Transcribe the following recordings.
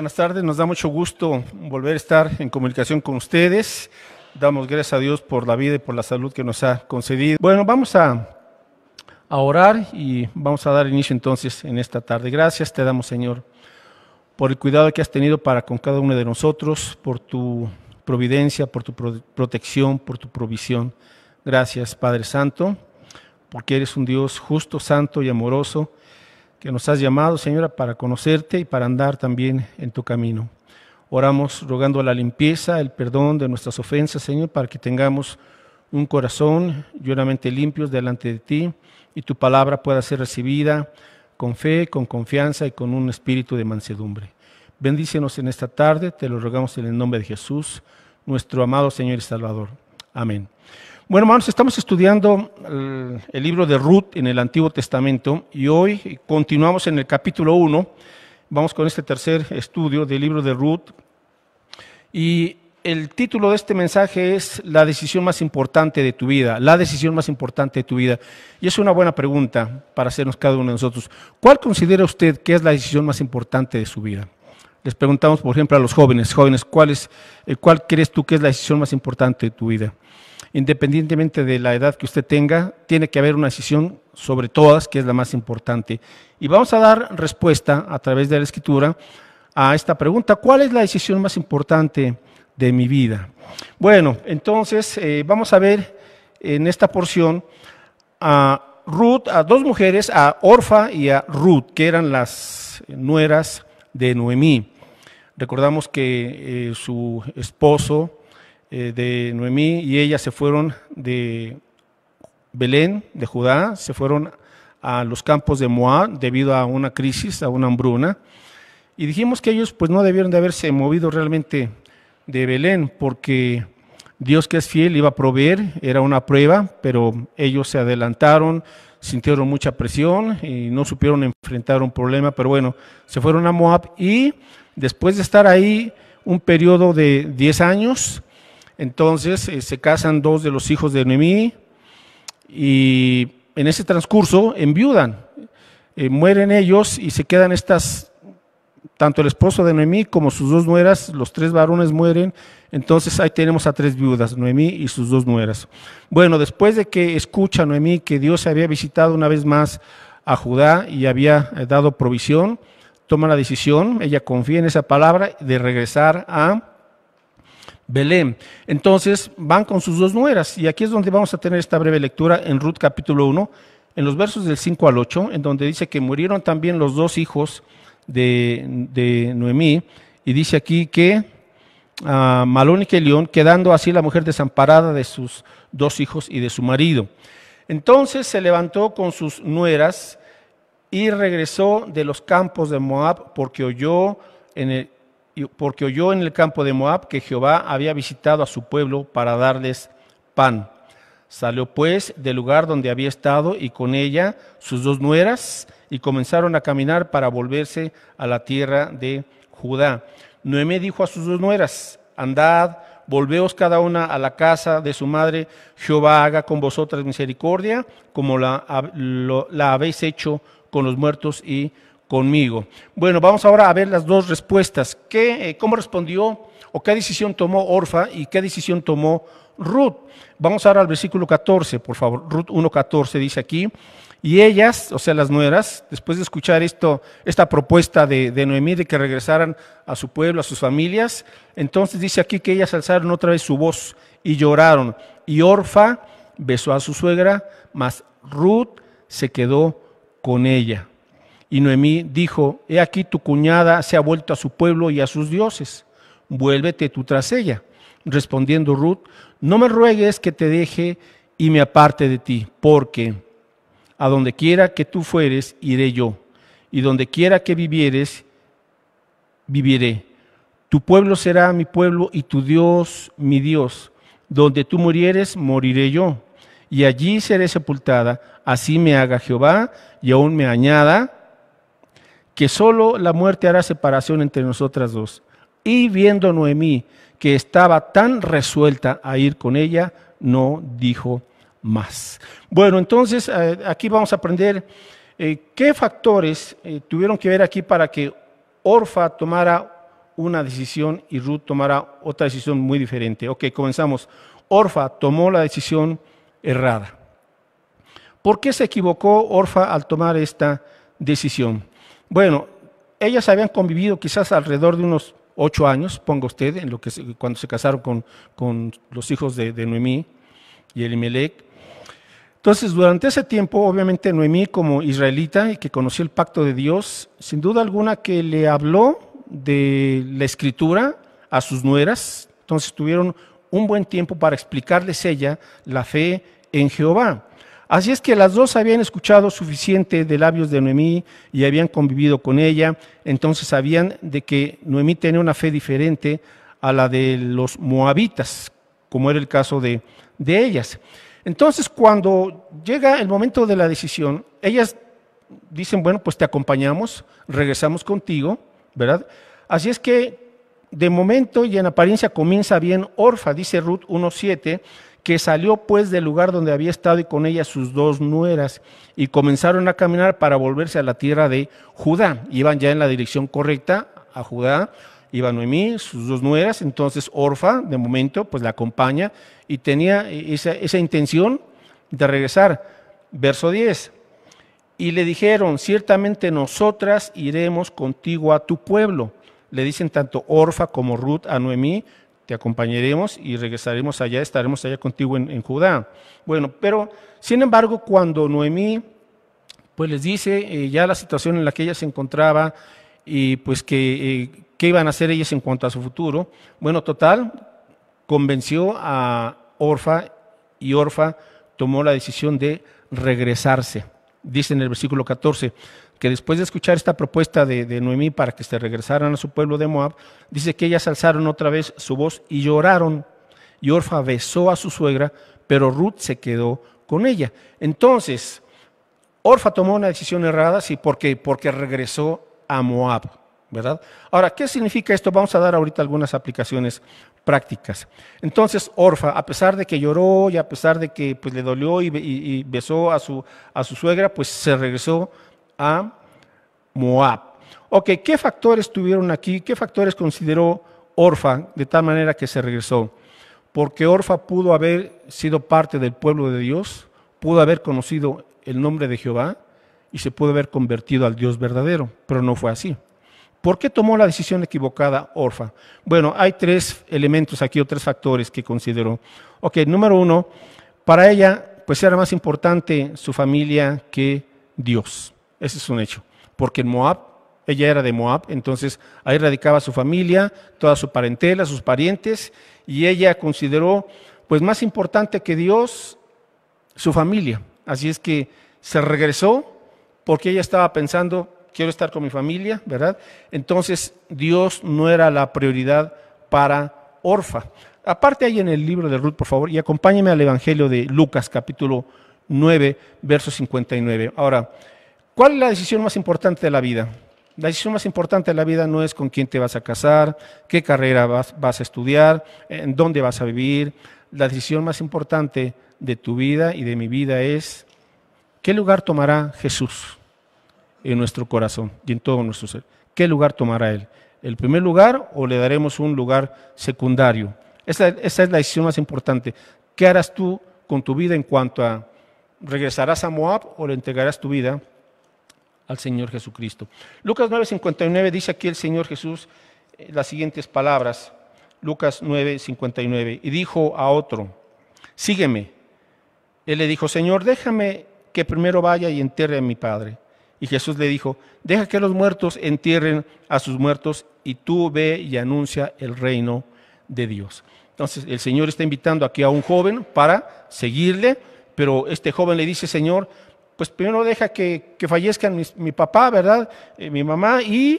buenas tardes. Nos da mucho gusto volver a estar en comunicación con ustedes. Damos gracias a Dios por la vida y por la salud que nos ha concedido. Bueno, vamos a, orar y vamos a dar inicio entonces en esta tarde. Gracias te damos, Señor, por el cuidado que has tenido para con cada uno de nosotros, por tu providencia, por tu protección, por tu provisión. Gracias, Padre Santo, porque eres un Dios justo, santo y amoroso que nos has llamado, Señora, para conocerte y para andar también en tu camino. Oramos rogando la limpieza, el perdón de nuestras ofensas, Señor, para que tengamos un corazón lloramente limpios delante de ti y tu palabra pueda ser recibida con fe, con confianza y con un espíritu de mansedumbre. Bendícenos en esta tarde, te lo rogamos en el nombre de Jesús, nuestro amado Señor y Salvador. Amén. Bueno, hermanos, estamos estudiando el, libro de Ruth en el Antiguo Testamento y hoy continuamos en el capítulo 1. Vamos con este tercer estudio del libro de Ruth. Y el título de este mensaje es La decisión más importante de tu vida. La decisión más importante de tu vida. Y es una buena pregunta para hacernos cada uno de nosotros. ¿Cuál considera usted que es la decisión más importante de su vida? Les preguntamos, por ejemplo, a los jóvenes, jóvenes, ¿cuál, eh, cuál crees tú que es la decisión más importante de tu vida? independientemente de la edad que usted tenga, tiene que haber una decisión sobre todas, que es la más importante. Y vamos a dar respuesta a través de la escritura a esta pregunta, ¿cuál es la decisión más importante de mi vida? Bueno, entonces eh, vamos a ver en esta porción a Ruth, a dos mujeres, a Orfa y a Ruth, que eran las nueras de Noemí. Recordamos que eh, su esposo eh, de Noemí y ella se fueron de Belén, de Judá, se fueron a los campos de Moab debido a una crisis, a una hambruna. Y dijimos que ellos pues no debieron de haberse movido realmente de Belén porque Dios que es fiel iba a proveer, era una prueba, pero ellos se adelantaron, sintieron mucha presión y no supieron enfrentar un problema, pero bueno, se fueron a Moab y después de estar ahí un periodo de 10 años, entonces eh, se casan dos de los hijos de Noemí y en ese transcurso enviudan, eh, mueren ellos y se quedan estas, tanto el esposo de Noemí como sus dos nueras, los tres varones mueren, entonces ahí tenemos a tres viudas, Noemí y sus dos nueras. Bueno, después de que escucha Noemí que Dios había visitado una vez más a Judá y había eh, dado provisión, toma la decisión, ella confía en esa palabra de regresar a Belén. Entonces van con sus dos nueras y aquí es donde vamos a tener esta breve lectura en Ruth capítulo 1, en los versos del 5 al 8, en donde dice que murieron también los dos hijos de, de Noemí y dice aquí que a ah, Malón y Kelión, quedando así la mujer desamparada de sus dos hijos y de su marido. Entonces se levantó con sus nueras y regresó de los campos de Moab porque oyó en el porque oyó en el campo de Moab que Jehová había visitado a su pueblo para darles pan. Salió pues del lugar donde había estado y con ella sus dos nueras y comenzaron a caminar para volverse a la tierra de Judá. Noemí dijo a sus dos nueras, andad, volveos cada una a la casa de su madre, Jehová haga con vosotras misericordia como la, la habéis hecho con los muertos y conmigo. Bueno, vamos ahora a ver las dos respuestas. ¿Qué, eh, ¿Cómo respondió o qué decisión tomó Orfa y qué decisión tomó Ruth? Vamos ahora al versículo 14, por favor. Ruth 1.14 dice aquí, y ellas, o sea, las nueras, después de escuchar esto, esta propuesta de, de Noemí de que regresaran a su pueblo, a sus familias, entonces dice aquí que ellas alzaron otra vez su voz y lloraron. Y Orfa besó a su suegra, mas Ruth se quedó con ella. Y Noemí dijo, He aquí tu cuñada se ha vuelto a su pueblo y a sus dioses, vuélvete tú tras ella. Respondiendo Ruth, no me ruegues que te deje y me aparte de ti, porque a donde quiera que tú fueres, iré yo, y donde quiera que vivieres, viviré. Tu pueblo será mi pueblo y tu Dios mi Dios. Donde tú murieres, moriré yo, y allí seré sepultada. Así me haga Jehová y aún me añada que solo la muerte hará separación entre nosotras dos. Y viendo Noemí que estaba tan resuelta a ir con ella, no dijo más. Bueno, entonces eh, aquí vamos a aprender eh, qué factores eh, tuvieron que ver aquí para que Orfa tomara una decisión y Ruth tomara otra decisión muy diferente. Ok, comenzamos. Orfa tomó la decisión errada. ¿Por qué se equivocó Orfa al tomar esta decisión? Bueno, ellas habían convivido quizás alrededor de unos ocho años, pongo usted, en lo que cuando se casaron con, los hijos de, de, Noemí y Elimelech. Entonces, durante ese tiempo, obviamente Noemí como israelita y que conoció el pacto de Dios, sin duda alguna que le habló de la escritura a sus nueras, entonces tuvieron un buen tiempo para explicarles ella la fe en Jehová. Así es que las dos habían escuchado suficiente de labios de Noemí y habían convivido con ella, entonces sabían de que Noemí tenía una fe diferente a la de los moabitas, como era el caso de, de ellas. Entonces cuando llega el momento de la decisión, ellas dicen, bueno, pues te acompañamos, regresamos contigo, ¿verdad? Así es que de momento y en apariencia comienza bien Orfa, dice Ruth 1.7, que salió pues del lugar donde había estado y con ella sus dos nueras, y comenzaron a caminar para volverse a la tierra de Judá. Iban ya en la dirección correcta a Judá, iba Noemí, sus dos nueras, entonces Orfa, de momento, pues la acompaña y tenía esa, esa intención de regresar. Verso 10. Y le dijeron, ciertamente nosotras iremos contigo a tu pueblo. Le dicen tanto Orfa como Ruth a Noemí, te acompañaremos y regresaremos allá, estaremos allá contigo en, en Judá. Bueno, pero sin embargo, cuando Noemí pues les dice eh, ya la situación en la que ella se encontraba y pues que eh, qué iban a hacer ellas en cuanto a su futuro. Bueno, total, convenció a Orfa y Orfa tomó la decisión de regresarse. Dice en el versículo 14, que después de escuchar esta propuesta de, Noemí para que se regresaran a su pueblo de Moab, dice que ellas alzaron otra vez su voz y lloraron. Y Orfa besó a su suegra, pero Ruth se quedó con ella. Entonces, Orfa tomó una decisión errada, sí, porque porque regresó a Moab, ¿verdad? Ahora, ¿qué significa esto? Vamos a dar ahorita algunas aplicaciones prácticas. Entonces, Orfa, a pesar de que lloró y a pesar de que pues, le dolió y, besó a su, a su suegra, pues se regresó a Moab. Ok, ¿qué factores tuvieron aquí? ¿Qué factores consideró Orfa de tal manera que se regresó? Porque Orfa pudo haber sido parte del pueblo de Dios, pudo haber conocido el nombre de Jehová y se pudo haber convertido al Dios verdadero, pero no fue así. ¿Por qué tomó la decisión equivocada Orfa? Bueno, hay tres elementos aquí o tres factores que consideró. Ok, número uno, para ella pues era más importante su familia que Dios. Ese es un hecho. Porque en Moab, ella era de Moab, entonces ahí radicaba su familia, toda su parentela, sus parientes, y ella consideró, pues más importante que Dios, su familia. Así es que se regresó porque ella estaba pensando, quiero estar con mi familia, ¿verdad? Entonces Dios no era la prioridad para Orfa. Aparte ahí en el libro de Ruth, por favor, y acompáñeme al Evangelio de Lucas capítulo 9, verso 59. Ahora, ¿Cuál es la decisión más importante de la vida? La decisión más importante de la vida no es con quién te vas a casar, qué carrera vas, a estudiar, en dónde vas a vivir. La decisión más importante de tu vida y de mi vida es qué lugar tomará Jesús en nuestro corazón y en todo nuestro ser. ¿Qué lugar tomará Él? ¿El primer lugar o le daremos un lugar secundario? Esa, esa es la decisión más importante. ¿Qué harás tú con tu vida en cuanto a regresarás a Moab o le entregarás tu vida al Señor Jesucristo. Lucas 9:59 dice aquí el Señor Jesús eh, las siguientes palabras. Lucas 9:59 y dijo a otro, sígueme. Él le dijo, Señor, déjame que primero vaya y entierre a mi padre. Y Jesús le dijo, deja que los muertos entierren a sus muertos y tú ve y anuncia el reino de Dios. Entonces el Señor está invitando aquí a un joven para seguirle, pero este joven le dice, Señor, pues primero deja que, fallezcan mi papá, ¿verdad? Eh, mi mamá y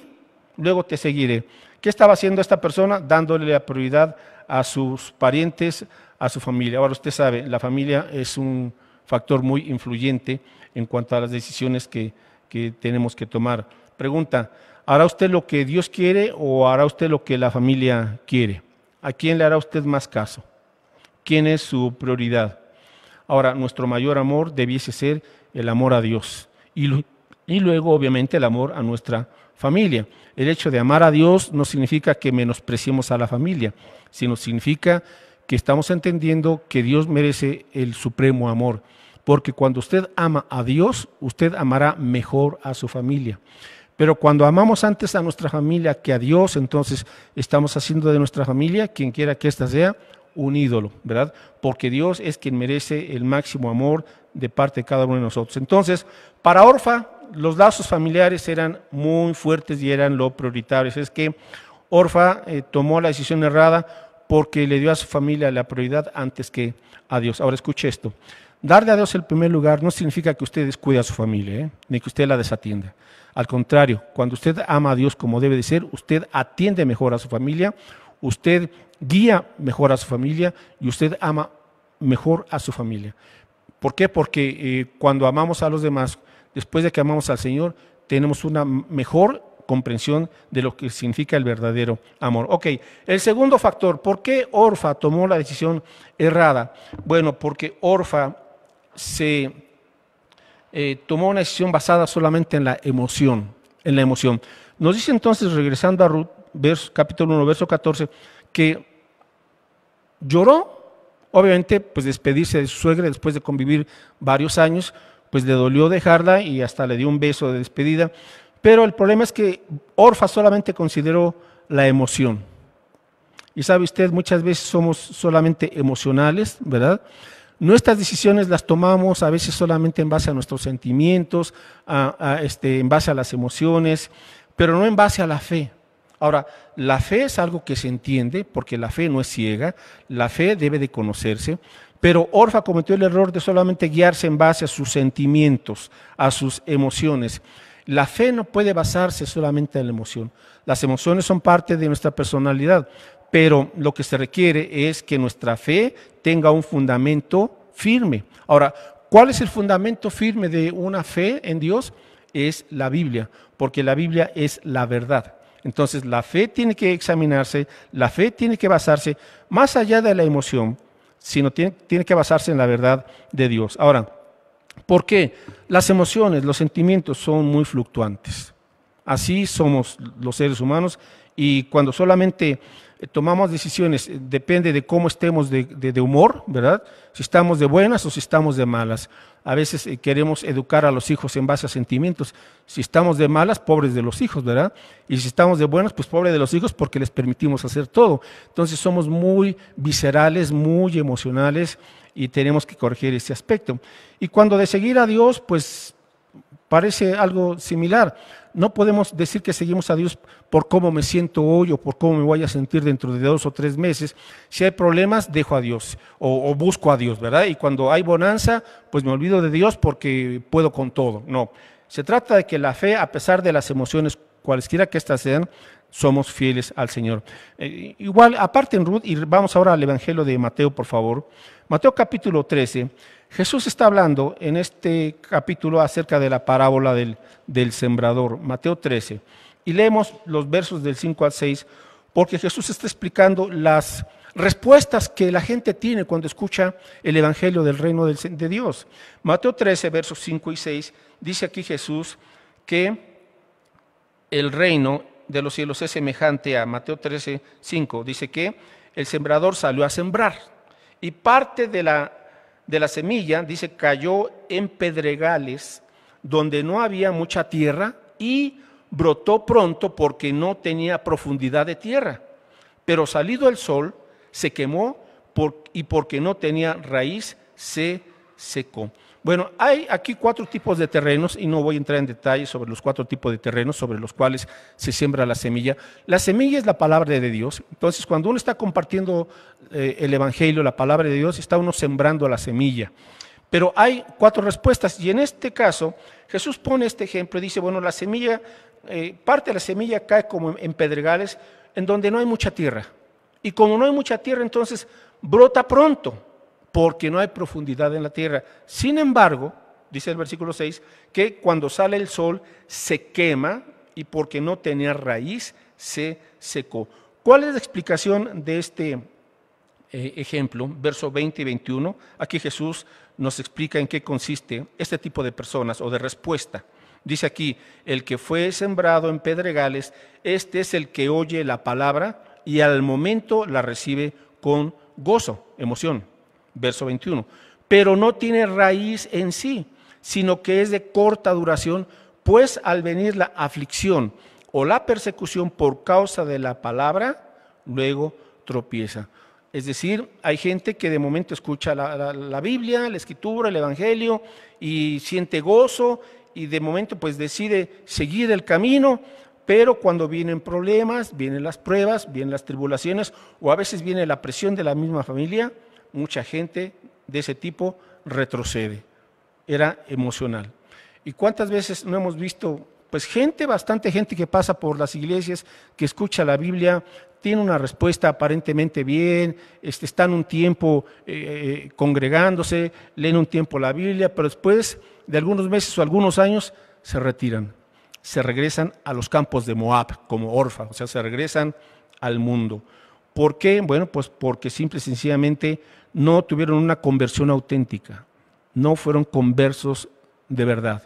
luego te seguiré. ¿Qué estaba haciendo esta persona? Dándole la prioridad a sus parientes, a su familia. Ahora usted sabe, la familia es un factor muy influyente en cuanto a las decisiones que, que tenemos que tomar. Pregunta, ¿hará usted lo que Dios quiere o hará usted lo que la familia quiere? ¿A quién le hará usted más caso? ¿Quién es su prioridad? Ahora, nuestro mayor amor debiese ser el amor a Dios y, luego obviamente el amor a nuestra familia. El hecho de amar a Dios no significa que menospreciemos a la familia, sino significa que estamos entendiendo que Dios merece el supremo amor, porque cuando usted ama a Dios, usted amará mejor a su familia. Pero cuando amamos antes a nuestra familia que a Dios, entonces estamos haciendo de nuestra familia, quien quiera que ésta sea, un ídolo, ¿verdad? Porque Dios es quien merece el máximo amor de parte de cada uno de nosotros. Entonces, para Orfa, los lazos familiares eran muy fuertes y eran lo prioritario. Es que Orfa eh, tomó la decisión errada porque le dio a su familia la prioridad antes que a Dios. Ahora escuche esto. Darle a Dios el primer lugar no significa que usted descuide a su familia, ¿eh? ni que usted la desatienda. Al contrario, cuando usted ama a Dios como debe de ser, usted atiende mejor a su familia, usted guía mejor a su familia y usted ama mejor a su familia. ¿Por qué? Porque eh, cuando amamos a los demás, después de que amamos al Señor, tenemos una mejor comprensión de lo que significa el verdadero amor. Ok, el segundo factor, ¿por qué Orfa tomó la decisión errada? Bueno, porque Orfa se eh, tomó una decisión basada solamente en la emoción, en la emoción. Nos dice entonces, regresando a Ruth, capítulo 1, verso 14, que lloró. Obviamente, pues despedirse de su suegra después de convivir varios años, pues le dolió dejarla y hasta le dio un beso de despedida. Pero el problema es que Orfa solamente consideró la emoción. Y sabe usted, muchas veces somos solamente emocionales, ¿verdad? Nuestras decisiones las tomamos a veces solamente en base a nuestros sentimientos, este, en base a las emociones, pero no en base a la fe. Ahora, la fe es algo que se entiende, porque la fe no es ciega, la fe debe de conocerse, pero Orfa cometió el error de solamente guiarse en base a sus sentimientos, a sus emociones. La fe no puede basarse solamente en la emoción. Las emociones son parte de nuestra personalidad, pero lo que se requiere es que nuestra fe tenga un fundamento firme. Ahora, ¿cuál es el fundamento firme de una fe en Dios? Es la Biblia, porque la Biblia es la verdad. Entonces la fe tiene que examinarse, la fe tiene que basarse más allá de la emoción, sino tiene, que basarse en la verdad de Dios. Ahora, ¿por qué? Las emociones, los sentimientos son muy fluctuantes. Así somos los seres humanos y cuando solamente eh, tomamos decisiones, eh, depende de cómo estemos de, humor, ¿verdad? Si estamos de buenas o si estamos de malas. A veces eh, queremos educar a los hijos en base a sentimientos. Si estamos de malas, pobres de los hijos, ¿verdad? Y si estamos de buenas, pues pobres de los hijos porque les permitimos hacer todo. Entonces somos muy viscerales, muy emocionales y tenemos que corregir ese aspecto. Y cuando de seguir a Dios, pues parece algo similar no podemos decir que seguimos a Dios por cómo me siento hoy o por cómo me voy a sentir dentro de dos o tres meses. Si hay problemas, dejo a Dios o, busco a Dios, ¿verdad? Y cuando hay bonanza, pues me olvido de Dios porque puedo con todo. No, se trata de que la fe, a pesar de las emociones, cualesquiera que éstas sean, somos fieles al Señor. Eh, igual, aparte en Ruth, y vamos ahora al Evangelio de Mateo, por favor. Mateo capítulo 13. Jesús está hablando en este capítulo acerca de la parábola del, del sembrador, Mateo 13. Y leemos los versos del 5 al 6, porque Jesús está explicando las respuestas que la gente tiene cuando escucha el Evangelio del reino de Dios. Mateo 13, versos 5 y 6, dice aquí Jesús que el reino de los cielos es semejante a Mateo 13, 5. Dice que el sembrador salió a sembrar y parte de la de la semilla, dice, cayó en pedregales donde no había mucha tierra y brotó pronto porque no tenía profundidad de tierra. Pero salido el sol, se quemó y porque no tenía raíz, se secó. Bueno, hay aquí cuatro tipos de terrenos y no voy a entrar en detalle sobre los cuatro tipos de terrenos sobre los cuales se siembra la semilla. La semilla es la palabra de Dios. Entonces, cuando uno está compartiendo eh, el Evangelio, la palabra de Dios, está uno sembrando la semilla. Pero hay cuatro respuestas y en este caso Jesús pone este ejemplo y dice, bueno, la semilla, eh, parte de la semilla cae como en pedregales en donde no hay mucha tierra. Y como no hay mucha tierra, entonces brota pronto porque no hay profundidad en la tierra. Sin embargo, dice el versículo 6, que cuando sale el sol se quema y porque no tenía raíz se secó. ¿Cuál es la explicación de este eh, ejemplo? Verso 20 y 21. Aquí Jesús nos explica en qué consiste este tipo de personas o de respuesta. Dice aquí, el que fue sembrado en pedregales, este es el que oye la palabra y al momento la recibe con gozo, emoción verso 21, pero no tiene raíz en sí, sino que es de corta duración, pues al venir la aflicción o la persecución por causa de la palabra, luego tropieza. Es decir, hay gente que de momento escucha la, Biblia, la Escritura, el Evangelio y siente gozo y de momento pues decide seguir el camino, pero cuando vienen problemas, vienen las pruebas, vienen las tribulaciones o a veces viene la presión de la misma familia, mucha gente de ese tipo retrocede. Era emocional. ¿Y cuántas veces no hemos visto, pues gente, bastante gente que pasa por las iglesias, que escucha la Biblia, tiene una respuesta aparentemente bien, este, están un tiempo eh, eh, congregándose, leen un tiempo la Biblia, pero después de algunos meses o algunos años se retiran, se regresan a los campos de Moab como orfa, o sea, se regresan al mundo. ¿Por qué? Bueno, pues porque simple y sencillamente no tuvieron una conversión auténtica, no fueron conversos de verdad.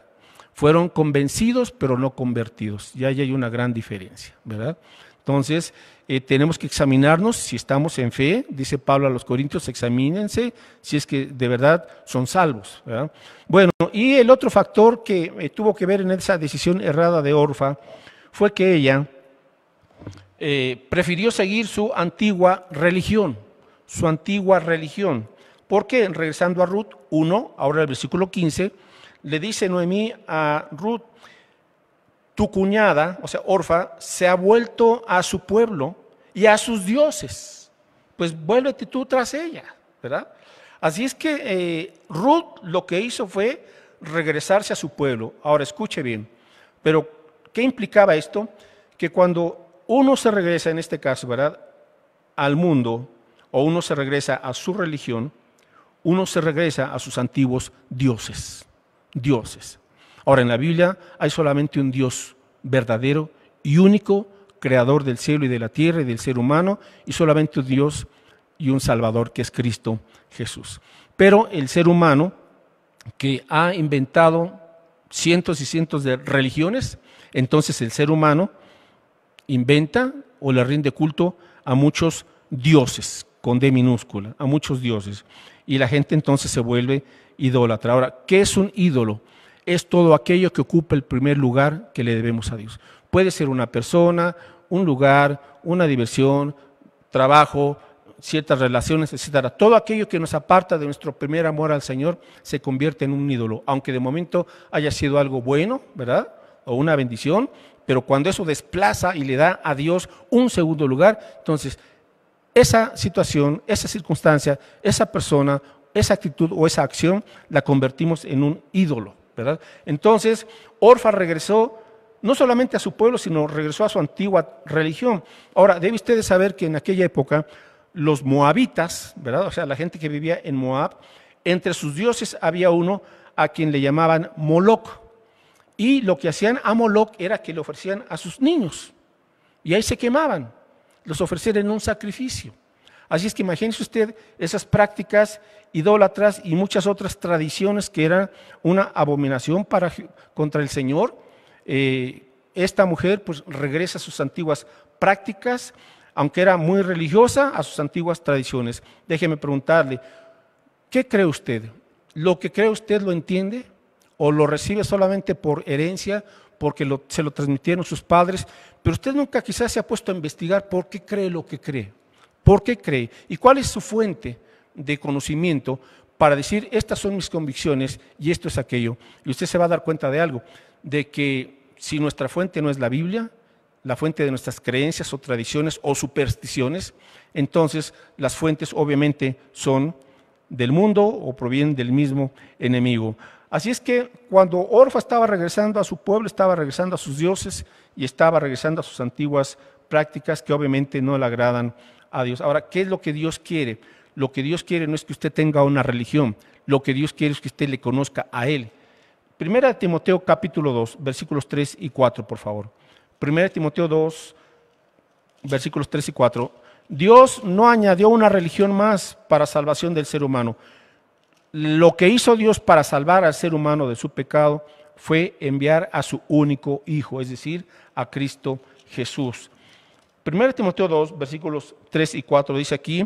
Fueron convencidos, pero no convertidos. ya ahí hay una gran diferencia, ¿verdad? Entonces, eh, tenemos que examinarnos si estamos en fe, dice Pablo a los Corintios, examínense si es que de verdad son salvos. Bueno, y el otro factor que eh, tuvo que ver en esa decisión errada de Orfa fue que ella eh, prefirió seguir su antigua religión su antigua religión. Porque, regresando a Ruth 1, ahora el versículo 15, le dice Noemí a Ruth, tu cuñada, o sea, Orfa, se ha vuelto a su pueblo y a sus dioses. Pues vuélvete tú tras ella, ¿verdad? Así es que eh, Ruth lo que hizo fue regresarse a su pueblo. Ahora escuche bien, pero ¿qué implicaba esto? Que cuando uno se regresa, en este caso, ¿verdad? Al mundo, o uno se regresa a su religión, uno se regresa a sus antiguos dioses, dioses. Ahora en la Biblia hay solamente un Dios verdadero y único, creador del cielo y de la tierra y del ser humano, y solamente un Dios y un Salvador que es Cristo Jesús. Pero el ser humano que ha inventado cientos y cientos de religiones, entonces el ser humano inventa o le rinde culto a muchos dioses con D minúscula, a muchos dioses. Y la gente entonces se vuelve idólatra. Ahora, ¿qué es un ídolo? Es todo aquello que ocupa el primer lugar que le debemos a Dios. Puede ser una persona, un lugar, una diversión, trabajo, ciertas relaciones, etc. Todo aquello que nos aparta de nuestro primer amor al Señor se convierte en un ídolo, aunque de momento haya sido algo bueno, ¿verdad? O una bendición, pero cuando eso desplaza y le da a Dios un segundo lugar, entonces esa situación, esa circunstancia, esa persona, esa actitud o esa acción la convertimos en un ídolo, ¿verdad? Entonces, Orfa regresó no solamente a su pueblo, sino regresó a su antigua religión. Ahora, debe ustedes saber que en aquella época los moabitas, ¿verdad? O sea, la gente que vivía en Moab, entre sus dioses había uno a quien le llamaban Moloch. Y lo que hacían a Moloc era que le ofrecían a sus niños. Y ahí se quemaban los ofrecer en un sacrificio. Así es que imagínese usted esas prácticas idólatras y muchas otras tradiciones que eran una abominación contra el Señor. Eh, esta mujer pues regresa a sus antiguas prácticas, aunque era muy religiosa, a sus antiguas tradiciones. Déjeme preguntarle, ¿qué cree usted? ¿Lo que cree usted lo entiende? o lo recibe solamente por herencia, porque se lo transmitieron sus padres, pero usted nunca quizás se ha puesto a investigar por qué cree lo que cree, por qué cree y cuál es su fuente de conocimiento para decir, estas son mis convicciones y esto es aquello. Y usted se va a dar cuenta de algo, de que si nuestra fuente no es la Biblia, la fuente de nuestras creencias o tradiciones o supersticiones, entonces las fuentes obviamente son del mundo o provienen del mismo enemigo. Así es que cuando Orfa estaba regresando a su pueblo, estaba regresando a sus dioses y estaba regresando a sus antiguas prácticas que obviamente no le agradan a Dios. Ahora, ¿qué es lo que Dios quiere? Lo que Dios quiere no es que usted tenga una religión, lo que Dios quiere es que usted le conozca a Él. Primera de Timoteo capítulo 2, versículos 3 y 4, por favor. Primera de Timoteo 2, versículos 3 y 4. Dios no añadió una religión más para salvación del ser humano, lo que hizo Dios para salvar al ser humano de su pecado fue enviar a su único Hijo, es decir, a Cristo Jesús. 1 Timoteo 2, versículos 3 y 4 dice aquí,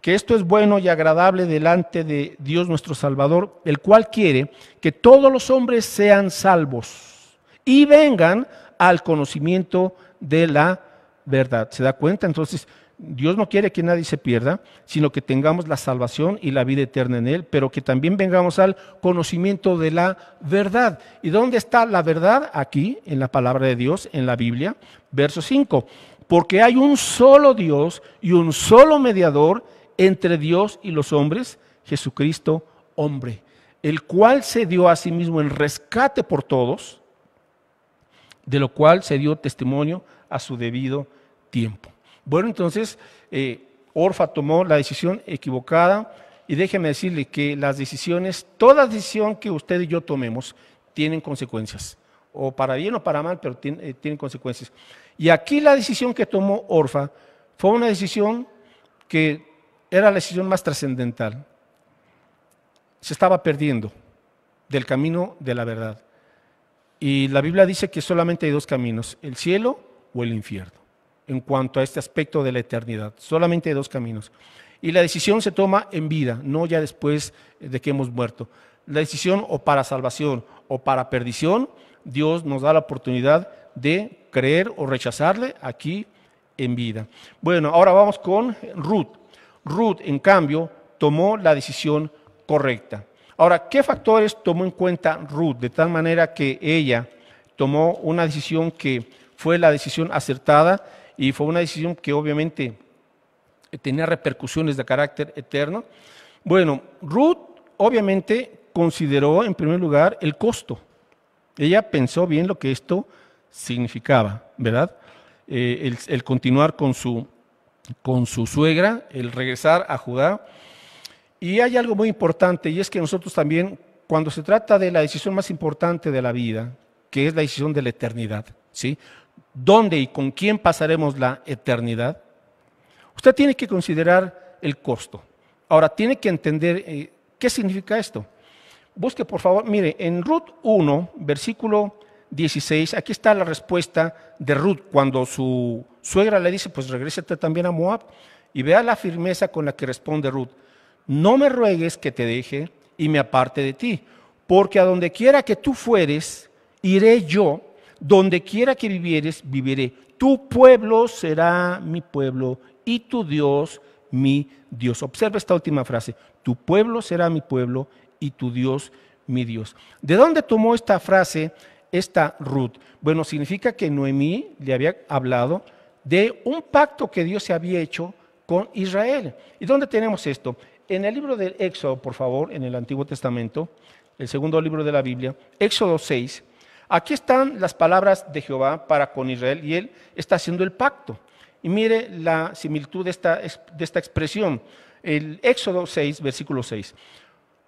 que esto es bueno y agradable delante de Dios nuestro Salvador, el cual quiere que todos los hombres sean salvos y vengan al conocimiento de la verdad. ¿Se da cuenta? Entonces, Dios no quiere que nadie se pierda, sino que tengamos la salvación y la vida eterna en Él, pero que también vengamos al conocimiento de la verdad. ¿Y dónde está la verdad? Aquí, en la palabra de Dios, en la Biblia, verso 5. Porque hay un solo Dios y un solo mediador entre Dios y los hombres, Jesucristo hombre, el cual se dio a sí mismo en rescate por todos, de lo cual se dio testimonio a su debido tiempo. Bueno, entonces eh, Orfa tomó la decisión equivocada y déjeme decirle que las decisiones, toda decisión que usted y yo tomemos, tienen consecuencias, o para bien o para mal, pero eh, tienen consecuencias. Y aquí la decisión que tomó Orfa fue una decisión que era la decisión más trascendental. Se estaba perdiendo del camino de la verdad. Y la Biblia dice que solamente hay dos caminos, el cielo o el infierno en cuanto a este aspecto de la eternidad. Solamente hay dos caminos. Y la decisión se toma en vida, no ya después de que hemos muerto. La decisión o para salvación o para perdición, Dios nos da la oportunidad de creer o rechazarle aquí en vida. Bueno, ahora vamos con Ruth. Ruth, en cambio, tomó la decisión correcta. Ahora, ¿qué factores tomó en cuenta Ruth de tal manera que ella tomó una decisión que fue la decisión acertada y fue una decisión que obviamente tenía repercusiones de carácter eterno. Bueno, Ruth obviamente consideró en primer lugar el costo. Ella pensó bien lo que esto significaba, ¿verdad? Eh, el, continuar con su, con su suegra, el regresar a Judá. Y hay algo muy importante, y es que nosotros también, cuando se trata de la decisión más importante de la vida, que es la decisión de la eternidad, ¿sí? dónde y con quién pasaremos la eternidad, usted tiene que considerar el costo. Ahora, tiene que entender eh, qué significa esto. Busque, por favor, mire, en Ruth 1, versículo 16, aquí está la respuesta de Ruth cuando su suegra le dice, pues regrésate también a Moab y vea la firmeza con la que responde Ruth. No me ruegues que te deje y me aparte de ti, porque a donde quiera que tú fueres, iré yo donde quiera que vivieres, viviré. Tu pueblo será mi pueblo y tu Dios mi Dios. Observa esta última frase. Tu pueblo será mi pueblo y tu Dios mi Dios. ¿De dónde tomó esta frase esta Ruth? Bueno, significa que Noemí le había hablado de un pacto que Dios se había hecho con Israel. ¿Y dónde tenemos esto? En el libro del Éxodo, por favor, en el Antiguo Testamento, el segundo libro de la Biblia, Éxodo 6, Aquí están las palabras de Jehová para con Israel y él está haciendo el pacto. Y mire la similitud de esta, de esta expresión. El Éxodo 6, versículo 6.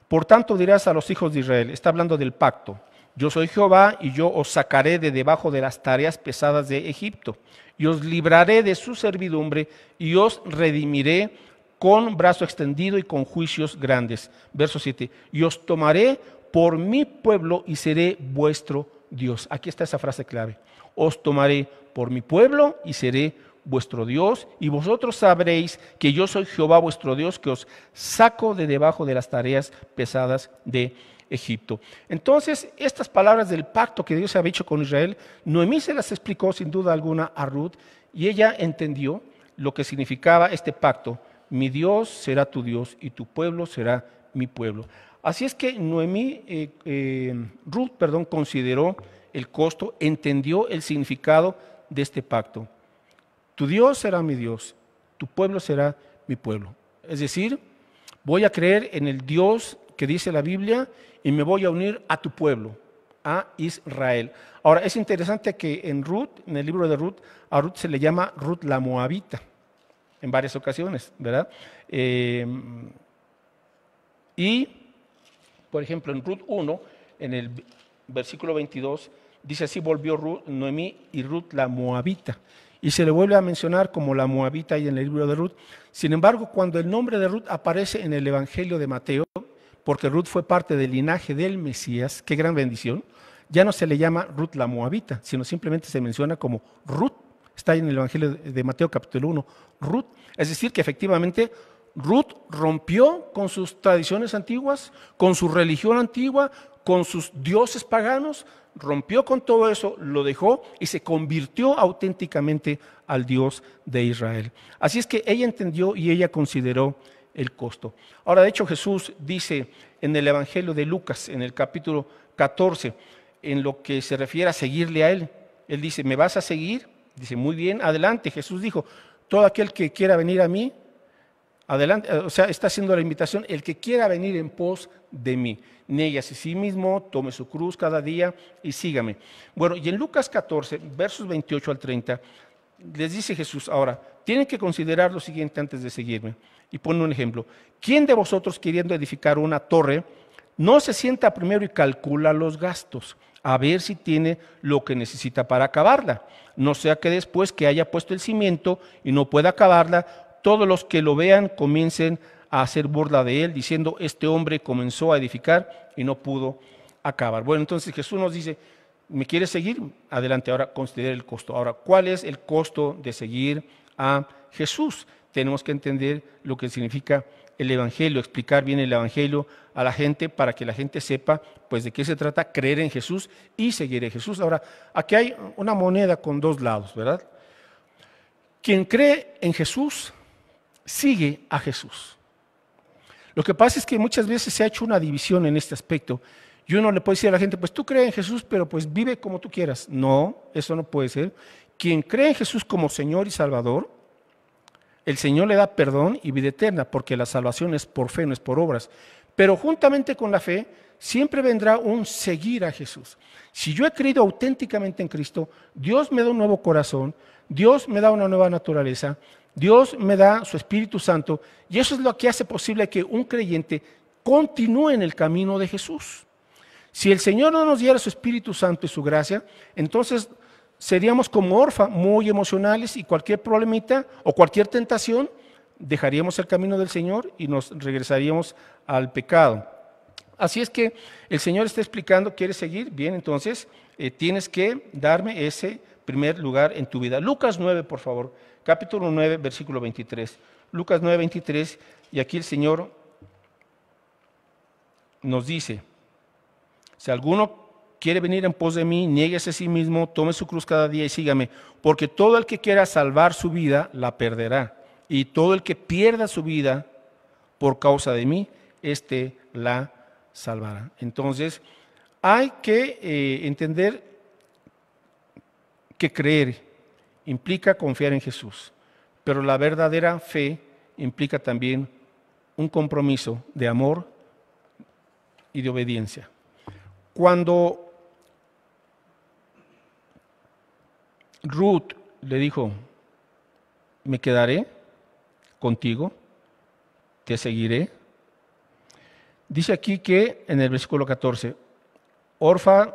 Por tanto dirás a los hijos de Israel, está hablando del pacto, yo soy Jehová y yo os sacaré de debajo de las tareas pesadas de Egipto y os libraré de su servidumbre y os redimiré con brazo extendido y con juicios grandes. Verso 7. Y os tomaré por mi pueblo y seré vuestro Dios. Aquí está esa frase clave. Os tomaré por mi pueblo y seré vuestro Dios, y vosotros sabréis que yo soy Jehová vuestro Dios, que os saco de debajo de las tareas pesadas de Egipto. Entonces, estas palabras del pacto que Dios había hecho con Israel, Noemí se las explicó sin duda alguna a Ruth, y ella entendió lo que significaba este pacto. Mi Dios será tu Dios y tu pueblo será mi pueblo. Así es que Noemí, eh, eh, Ruth, perdón, consideró el costo, entendió el significado de este pacto. Tu Dios será mi Dios, tu pueblo será mi pueblo. Es decir, voy a creer en el Dios que dice la Biblia y me voy a unir a tu pueblo, a Israel. Ahora, es interesante que en Ruth, en el libro de Ruth, a Ruth se le llama Ruth la Moabita, en varias ocasiones, ¿verdad? Eh, y por ejemplo, en Ruth 1, en el versículo 22, dice así volvió Ruth, Noemí y Ruth la moabita. Y se le vuelve a mencionar como la moabita ahí en el libro de Ruth. Sin embargo, cuando el nombre de Ruth aparece en el Evangelio de Mateo, porque Ruth fue parte del linaje del Mesías, qué gran bendición, ya no se le llama Ruth la moabita, sino simplemente se menciona como Ruth. Está en el Evangelio de Mateo capítulo 1, Ruth. Es decir, que efectivamente Ruth rompió con sus tradiciones antiguas, con su religión antigua, con sus dioses paganos, rompió con todo eso, lo dejó y se convirtió auténticamente al Dios de Israel. Así es que ella entendió y ella consideró el costo. Ahora, de hecho, Jesús dice en el Evangelio de Lucas, en el capítulo 14, en lo que se refiere a seguirle a Él, Él dice, ¿me vas a seguir? Dice, muy bien, adelante. Jesús dijo, todo aquel que quiera venir a mí, Adelante, o sea, está haciendo la invitación, el que quiera venir en pos de mí, ella a sí mismo, tome su cruz cada día y sígame. Bueno, y en Lucas 14, versos 28 al 30, les dice Jesús ahora, tienen que considerar lo siguiente antes de seguirme. Y pone un ejemplo. ¿Quién de vosotros queriendo edificar una torre, no se sienta primero y calcula los gastos? a ver si tiene lo que necesita para acabarla. No sea que después que haya puesto el cimiento y no pueda acabarla, todos los que lo vean comiencen a hacer burla de él, diciendo, este hombre comenzó a edificar y no pudo acabar. Bueno, entonces Jesús nos dice, ¿me quieres seguir? Adelante, ahora considera el costo. Ahora, ¿cuál es el costo de seguir a Jesús? Tenemos que entender lo que significa el Evangelio, explicar bien el Evangelio a la gente para que la gente sepa pues de qué se trata creer en Jesús y seguir a Jesús. Ahora, aquí hay una moneda con dos lados, ¿verdad? Quien cree en Jesús sigue a Jesús. Lo que pasa es que muchas veces se ha hecho una división en este aspecto y uno le puede decir a la gente, pues tú crees en Jesús, pero pues vive como tú quieras. No, eso no puede ser. Quien cree en Jesús como Señor y Salvador, el Señor le da perdón y vida eterna, porque la salvación es por fe, no es por obras. Pero juntamente con la fe, siempre vendrá un seguir a Jesús. Si yo he creído auténticamente en Cristo, Dios me da un nuevo corazón, Dios me da una nueva naturaleza, Dios me da su Espíritu Santo y eso es lo que hace posible que un creyente continúe en el camino de Jesús. Si el Señor no nos diera su Espíritu Santo y su gracia, entonces seríamos como Orfa, muy emocionales y cualquier problemita o cualquier tentación, dejaríamos el camino del Señor y nos regresaríamos al pecado. Así es que el Señor está explicando, ¿quieres seguir? Bien, entonces eh, tienes que darme ese primer lugar en tu vida. Lucas 9, por favor capítulo 9, versículo 23. Lucas 9, 23, y aquí el Señor nos dice, si alguno quiere venir en pos de mí, niéguese a sí mismo, tome su cruz cada día y sígame, porque todo el que quiera salvar su vida, la perderá, y todo el que pierda su vida por causa de mí, éste la salvará. Entonces, hay que eh, entender que creer implica confiar en Jesús, pero la verdadera fe implica también un compromiso de amor y de obediencia. Cuando Ruth le dijo, me quedaré contigo, te seguiré. Dice aquí que en el versículo 14, Orfa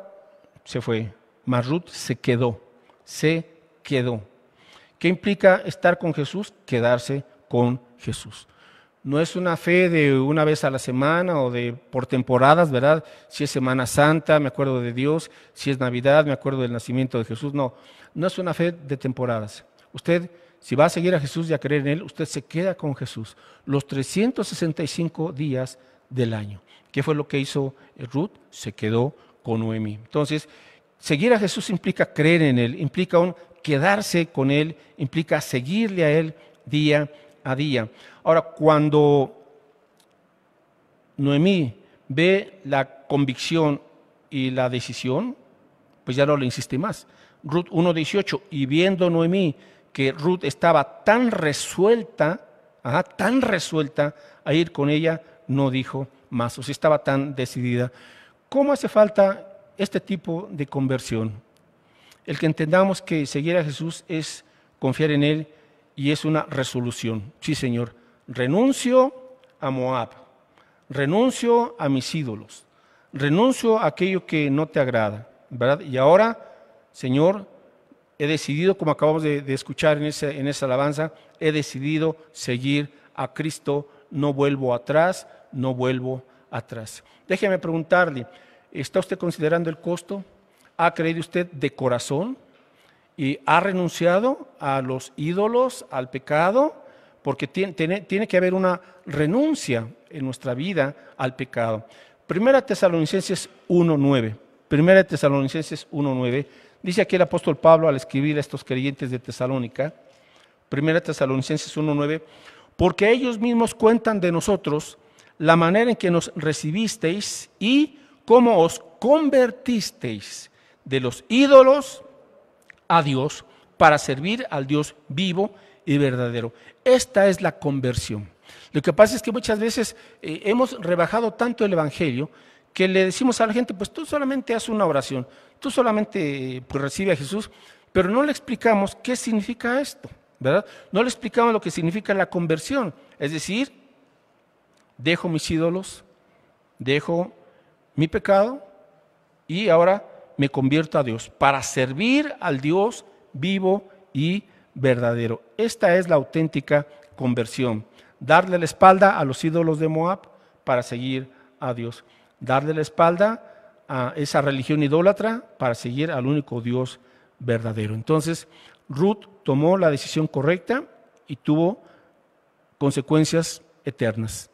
se fue, mas Ruth se quedó, se quedó. ¿Qué implica estar con Jesús? Quedarse con Jesús. No es una fe de una vez a la semana o de por temporadas, ¿verdad? Si es Semana Santa, me acuerdo de Dios, si es Navidad, me acuerdo del nacimiento de Jesús. No, no es una fe de temporadas. Usted, si va a seguir a Jesús y a creer en Él, usted se queda con Jesús los 365 días del año. ¿Qué fue lo que hizo Ruth? Se quedó con Noemi. Entonces, seguir a Jesús implica creer en Él, implica un quedarse con Él, implica seguirle a Él día a día. Ahora, cuando Noemí ve la convicción y la decisión, pues ya no le insiste más. Ruth 1.18, y viendo Noemí que Ruth estaba tan resuelta, tan resuelta a ir con ella, no dijo más, o si estaba tan decidida. ¿Cómo hace falta este tipo de conversión? el que entendamos que seguir a Jesús es confiar en Él y es una resolución. Sí, Señor, renuncio a Moab, renuncio a mis ídolos, renuncio a aquello que no te agrada, ¿verdad? Y ahora, Señor, he decidido, como acabamos de, escuchar en esa, en esa alabanza, he decidido seguir a Cristo, no vuelvo atrás, no vuelvo atrás. Déjeme preguntarle, ¿está usted considerando el costo? ¿Ha creído usted de corazón? ¿Y ha renunciado a los ídolos, al pecado? Porque tiene, que haber una renuncia en nuestra vida al pecado. Primera Tesalonicenses 1.9. Primera Tesalonicenses 1.9. Dice aquí el apóstol Pablo al escribir a estos creyentes de Tesalónica. Primera Tesalonicenses 1.9. Porque ellos mismos cuentan de nosotros la manera en que nos recibisteis y cómo os convertisteis de los ídolos a Dios para servir al Dios vivo y verdadero. Esta es la conversión. Lo que pasa es que muchas veces eh, hemos rebajado tanto el Evangelio que le decimos a la gente, pues tú solamente haz una oración, tú solamente eh, pues, recibe a Jesús, pero no le explicamos qué significa esto, ¿verdad? No le explicamos lo que significa la conversión, es decir, dejo mis ídolos, dejo mi pecado y ahora me convierto a Dios, para servir al Dios vivo y verdadero. Esta es la auténtica conversión. Darle la espalda a los ídolos de Moab para seguir a Dios. Darle la espalda a esa religión idólatra para seguir al único Dios verdadero. Entonces, Ruth tomó la decisión correcta y tuvo consecuencias eternas,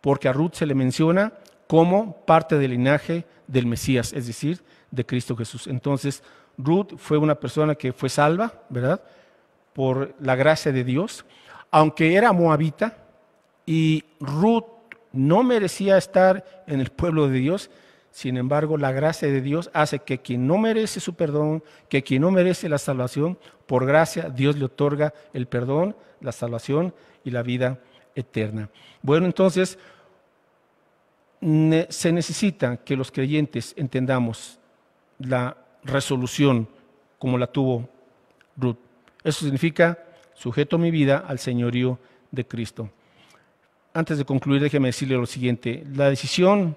porque a Ruth se le menciona como parte del linaje del Mesías, es decir, de Cristo Jesús. Entonces, Ruth fue una persona que fue salva, ¿verdad? Por la gracia de Dios, aunque era moabita y Ruth no merecía estar en el pueblo de Dios, sin embargo, la gracia de Dios hace que quien no merece su perdón, que quien no merece la salvación, por gracia Dios le otorga el perdón, la salvación y la vida eterna. Bueno, entonces se necesita que los creyentes entendamos la resolución como la tuvo Ruth. Eso significa sujeto mi vida al señorío de Cristo. Antes de concluir, déjeme decirle lo siguiente. La decisión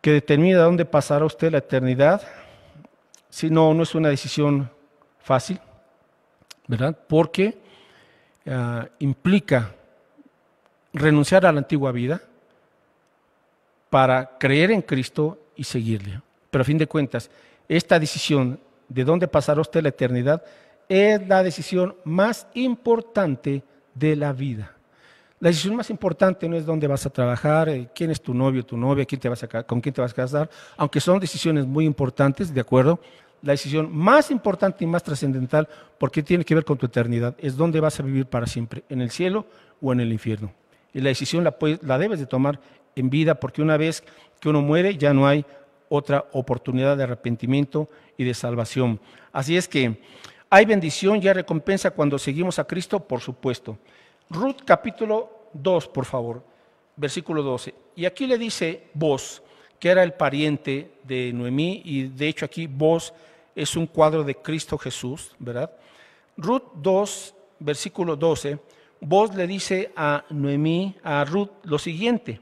que determina dónde pasará usted la eternidad, si no, no es una decisión fácil, ¿verdad? Porque ah, implica renunciar a la antigua vida para creer en Cristo y seguirle. Pero a fin de cuentas, esta decisión de dónde pasará usted la eternidad es la decisión más importante de la vida. La decisión más importante no es dónde vas a trabajar, eh, quién es tu novio, tu novia, quién te vas a, con quién te vas a casar, aunque son decisiones muy importantes, ¿de acuerdo? La decisión más importante y más trascendental, porque tiene que ver con tu eternidad, es dónde vas a vivir para siempre, en el cielo o en el infierno. Y la decisión la debes de tomar en vida, porque una vez que uno muere ya no hay otra oportunidad de arrepentimiento y de salvación. Así es que hay bendición y hay recompensa cuando seguimos a Cristo, por supuesto. Ruth capítulo 2, por favor, versículo 12. Y aquí le dice vos, que era el pariente de Noemí, y de hecho aquí vos es un cuadro de Cristo Jesús, ¿verdad? Ruth 2, versículo 12, vos le dice a Noemí, a Ruth, lo siguiente,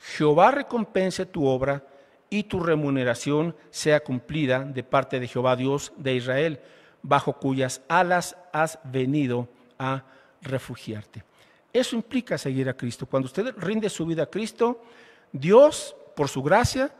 Jehová recompense tu obra y tu remuneración sea cumplida de parte de Jehová Dios de Israel, bajo cuyas alas has venido a refugiarte. Eso implica seguir a Cristo. Cuando usted rinde su vida a Cristo, Dios, por su gracia,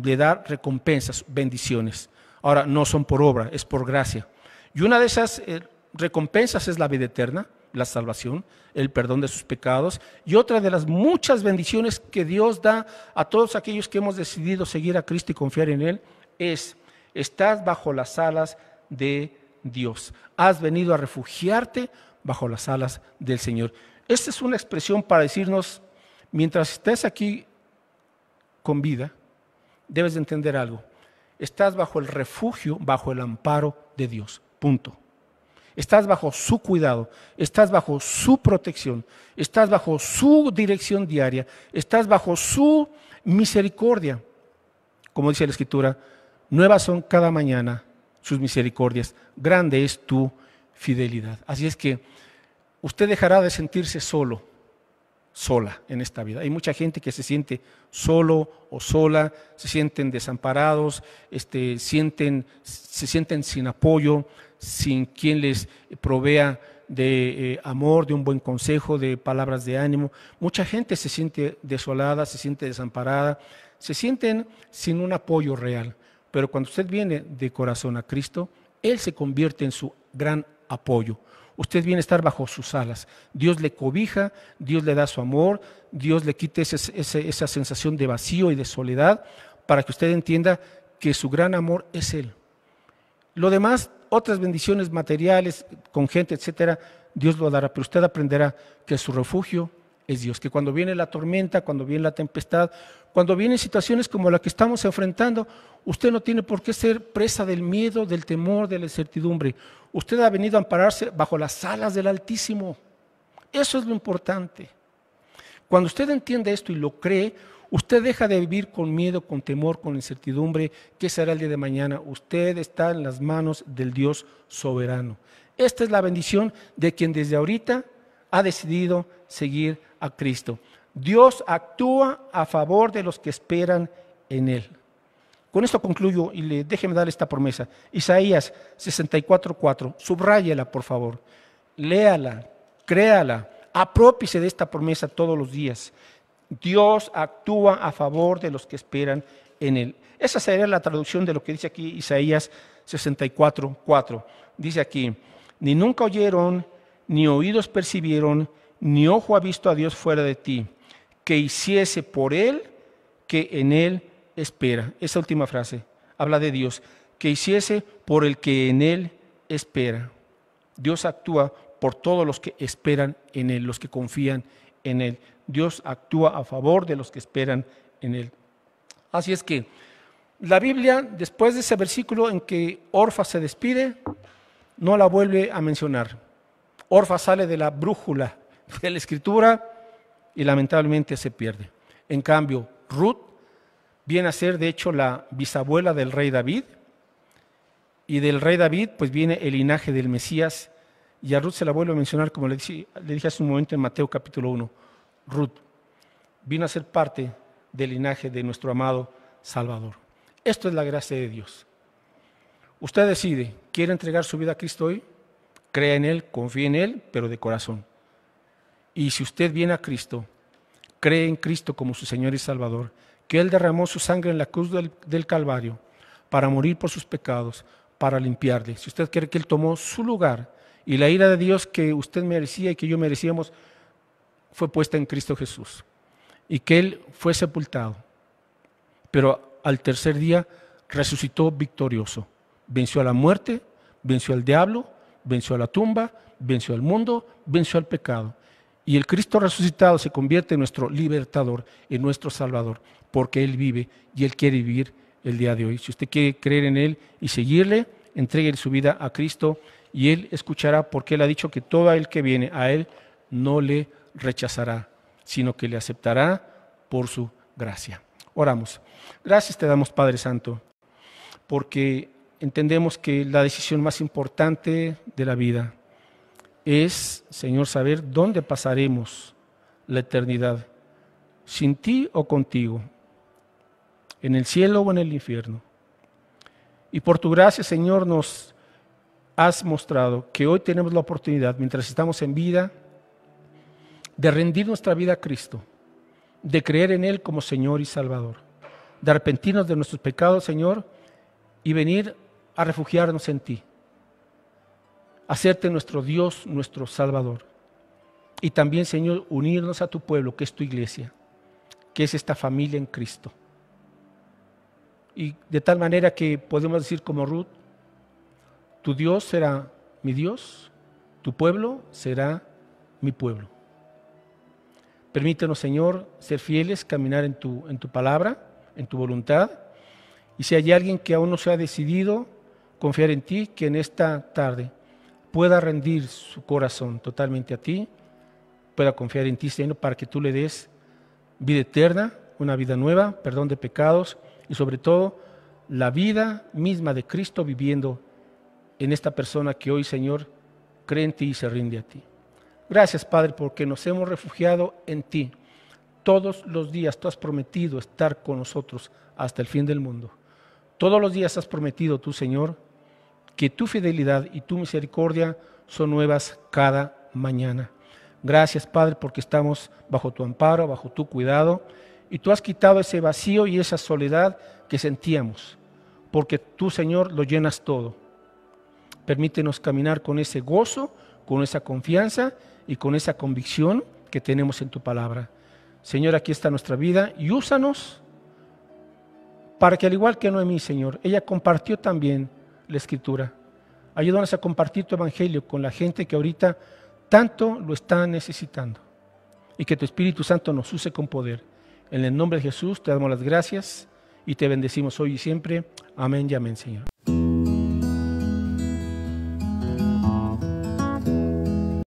le da recompensas, bendiciones. Ahora, no son por obra, es por gracia. Y una de esas eh, recompensas es la vida eterna la salvación, el perdón de sus pecados y otra de las muchas bendiciones que Dios da a todos aquellos que hemos decidido seguir a Cristo y confiar en Él es, estás bajo las alas de Dios. Has venido a refugiarte bajo las alas del Señor. Esta es una expresión para decirnos, mientras estés aquí con vida, debes de entender algo. Estás bajo el refugio, bajo el amparo de Dios. Punto estás bajo su cuidado, estás bajo su protección, estás bajo su dirección diaria, estás bajo su misericordia. Como dice la Escritura, nuevas son cada mañana sus misericordias, grande es tu fidelidad. Así es que usted dejará de sentirse solo, sola en esta vida. Hay mucha gente que se siente solo o sola, se sienten desamparados, este, sienten, se sienten sin apoyo, sin quien les provea de eh, amor, de un buen consejo, de palabras de ánimo. Mucha gente se siente desolada, se siente desamparada, se sienten sin un apoyo real. Pero cuando usted viene de corazón a Cristo, Él se convierte en su gran apoyo. Usted viene a estar bajo sus alas. Dios le cobija, Dios le da su amor, Dios le quita esa sensación de vacío y de soledad para que usted entienda que su gran amor es Él. Lo demás otras bendiciones materiales con gente, etcétera, Dios lo dará, pero usted aprenderá que su refugio es Dios, que cuando viene la tormenta, cuando viene la tempestad, cuando vienen situaciones como la que estamos enfrentando, usted no tiene por qué ser presa del miedo, del temor, de la incertidumbre. Usted ha venido a ampararse bajo las alas del Altísimo. Eso es lo importante. Cuando usted entiende esto y lo cree, Usted deja de vivir con miedo, con temor, con incertidumbre, qué será el día de mañana. Usted está en las manos del Dios soberano. Esta es la bendición de quien desde ahorita ha decidido seguir a Cristo. Dios actúa a favor de los que esperan en Él. Con esto concluyo y le, déjeme dar esta promesa. Isaías 64.4, subráyela por favor, léala, créala, aprópise de esta promesa todos los días. Dios actúa a favor de los que esperan en Él. Esa sería la traducción de lo que dice aquí Isaías 64, 4. Dice aquí, ni nunca oyeron, ni oídos percibieron, ni ojo ha visto a Dios fuera de ti, que hiciese por Él que en Él espera. Esa última frase habla de Dios, que hiciese por el que en Él espera. Dios actúa por todos los que esperan en Él, los que confían en en Él. Dios actúa a favor de los que esperan en Él. Así es que la Biblia, después de ese versículo en que Orfa se despide, no la vuelve a mencionar. Orfa sale de la brújula de la escritura y lamentablemente se pierde. En cambio, Ruth viene a ser de hecho la bisabuela del rey David y del rey David pues viene el linaje del Mesías y a Ruth se la vuelvo a mencionar, como le dije, hace un momento en Mateo capítulo 1. Ruth vino a ser parte del linaje de nuestro amado Salvador. Esto es la gracia de Dios. Usted decide, ¿quiere entregar su vida a Cristo hoy? Crea en Él, confíe en Él, pero de corazón. Y si usted viene a Cristo, cree en Cristo como su Señor y Salvador, que Él derramó su sangre en la cruz del, del Calvario para morir por sus pecados, para limpiarle. Si usted quiere que Él tomó su lugar, y la ira de Dios que usted merecía y que yo merecíamos fue puesta en Cristo Jesús. Y que Él fue sepultado. Pero al tercer día resucitó victorioso. Venció a la muerte, venció al diablo, venció a la tumba, venció al mundo, venció al pecado. Y el Cristo resucitado se convierte en nuestro libertador, en nuestro salvador, porque Él vive y Él quiere vivir el día de hoy. Si usted quiere creer en Él y seguirle, entregue su vida a Cristo y él escuchará porque él ha dicho que todo el que viene a él no le rechazará, sino que le aceptará por su gracia. Oramos. Gracias te damos Padre Santo, porque entendemos que la decisión más importante de la vida es, Señor, saber dónde pasaremos la eternidad, sin ti o contigo, en el cielo o en el infierno. Y por tu gracia, Señor, nos has mostrado que hoy tenemos la oportunidad, mientras estamos en vida, de rendir nuestra vida a Cristo, de creer en Él como Señor y Salvador, de arrepentirnos de nuestros pecados, Señor, y venir a refugiarnos en ti, hacerte nuestro Dios, nuestro Salvador. Y también, Señor, unirnos a tu pueblo, que es tu iglesia, que es esta familia en Cristo. Y de tal manera que podemos decir como Ruth, tu Dios será mi Dios, tu pueblo será mi pueblo. Permítanos, Señor, ser fieles, caminar en tu, en tu palabra, en tu voluntad. Y si hay alguien que aún no se ha decidido confiar en ti, que en esta tarde pueda rendir su corazón totalmente a ti, pueda confiar en ti, Señor, para que tú le des vida eterna, una vida nueva, perdón de pecados y sobre todo la vida misma de Cristo viviendo en esta persona que hoy, Señor, cree en ti y se rinde a ti. Gracias, Padre, porque nos hemos refugiado en ti. Todos los días tú has prometido estar con nosotros hasta el fin del mundo. Todos los días has prometido tú, Señor, que tu fidelidad y tu misericordia son nuevas cada mañana. Gracias, Padre, porque estamos bajo tu amparo, bajo tu cuidado, y tú has quitado ese vacío y esa soledad que sentíamos, porque tú, Señor, lo llenas todo. Permítenos caminar con ese gozo, con esa confianza y con esa convicción que tenemos en tu palabra. Señor, aquí está nuestra vida y úsanos para que al igual que Noemí, Señor, ella compartió también la escritura. Ayúdanos a compartir tu evangelio con la gente que ahorita tanto lo está necesitando. Y que tu Espíritu Santo nos use con poder. En el nombre de Jesús te damos las gracias y te bendecimos hoy y siempre. Amén y amén, Señor.